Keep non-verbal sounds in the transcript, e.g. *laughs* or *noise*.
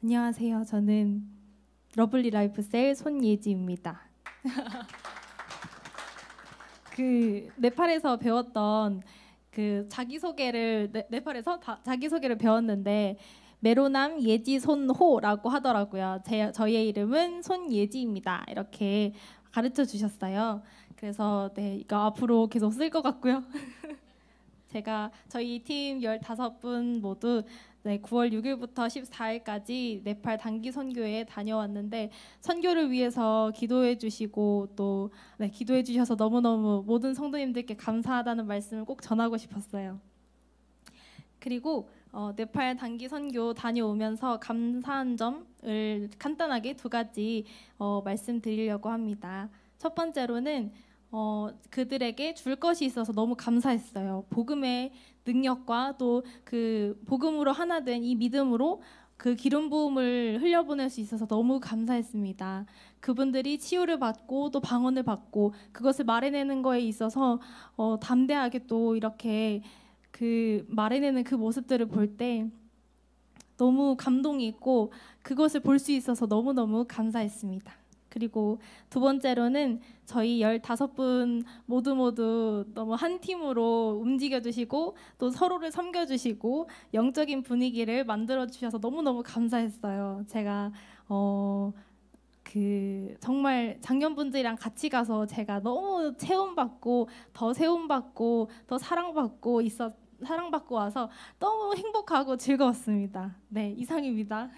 안녕하세요. 저는 러블리 라이프 셀 손예지입니다. *laughs* 그 네팔에서 배웠던 그 자기소개를 네, 팔에서 자기소개를 배웠는데 메로남 예지 손호라고 하더라고요. 제, 저희의 이름은 손예지입니다. 이렇게 가르쳐 주셨어요. 그래서 네 이거 앞으로 계속 쓸 것 같고요. *laughs* 제가 저희 팀 15분 모두 네, 9월 6일부터 14일까지 네팔 단기 선교에 다녀왔는데 선교를 위해서 기도해 주시고 또 네, 기도해 주셔서 너무너무 모든 성도님들께 감사하다는 말씀을 꼭 전하고 싶었어요. 그리고 어, 네팔 단기 선교 다녀오면서 감사한 점을 간단하게 두 가지 어, 말씀드리려고 합니다. 첫 번째로는 어, 그들에게 줄 것이 있어서 너무 감사했어요. 복음의 능력과 또 그 복음으로 하나 된 이 믿음으로 그 기름 부음을 흘려보낼 수 있어서 너무 감사했습니다. 그분들이 치유를 받고 또 방언을 받고 그것을 말해내는 거에 있어서 어, 담대하게 또 이렇게 그 말해내는 그 모습들을 볼 때 너무 감동이 있고 그것을 볼 수 있어서 너무너무 감사했습니다. 그리고 두 번째로는 저희 15분 모두 모두 너무 한 팀으로 움직여 주시고 또 서로를 섬겨 주시고 영적인 분위기를 만들어 주셔서 너무너무 감사했어요. 제가 어 그 정말 작년 분들이랑 같이 가서 제가 너무 체험받고 더 세움받고 더 사랑받고 있었 사랑받고 와서 너무 행복하고 즐거웠습니다. 네, 이상입니다.